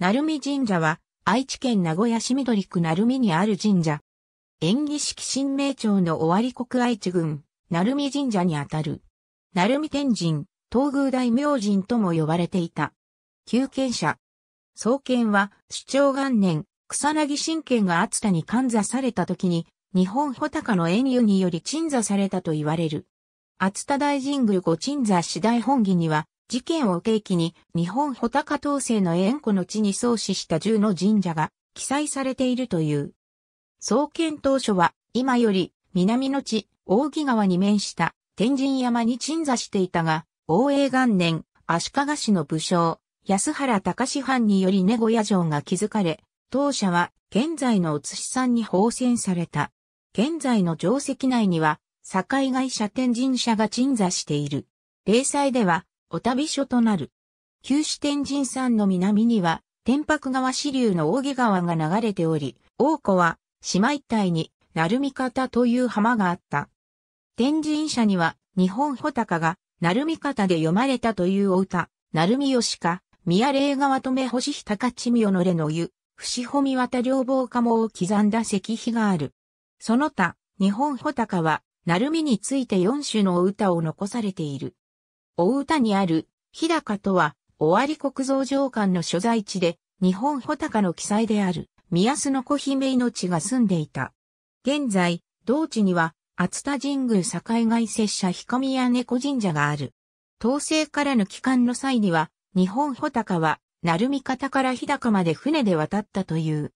鳴海神社は、愛知県名古屋市緑区鳴海にある神社。演技式神明町の終わり国愛知郡、鳴海神社にあたる。鳴海天神、東宮大明神とも呼ばれていた。旧権者。創建は、主張元年、草薙神剣が厚田に感座された時に、日本穂高の遠遊により鎮座されたと言われる。厚田大神宮御鎮座次第本義には、事件を契機に日本穂高統制の縁故の地に創始した10の神社が記載されているという。創建当初は今より南の地、大木川に面した天神山に鎮座していたが、応永元年、足利市の武将、安原隆藩により根小屋城が築かれ、当社は現在の写さ山に放仙された。現在の定石内には、境外社天神社が鎮座している。例祭では、お旅所となる。旧市天神山の南には、天白川支流の大木川が流れており、大湖は、島一帯に、鳴海方という浜があった。天神社には、日本穂高が、鳴海方で読まれたというお歌、鳴海吉か、宮霊川止め星日高地妙のれの湯、伏穂見渡両房家もを刻んだ石碑がある。その他、日本穂高は、鳴海について四種のお歌を残されている。大歌にある、日高とは、尾張国造城官の所在地で、日本穂高の記載である、宮須の子姫命が住んでいた。現在、同地には、厚田神宮境外拙者彦宮猫神社がある。統制からの帰還の際には、日本穂高は、鳴海方から日高まで船で渡ったという。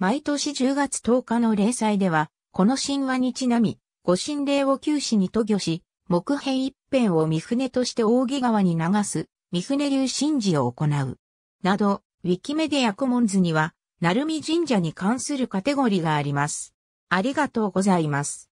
毎年10月10日の例祭では、この神話にちなみ、御神霊を九死に渡御し、木片一辺を三船として扇川に流す、三船流神事を行う。など、ウィキメディアコモンズには、鳴海神社に関するカテゴリがあります。ありがとうございます。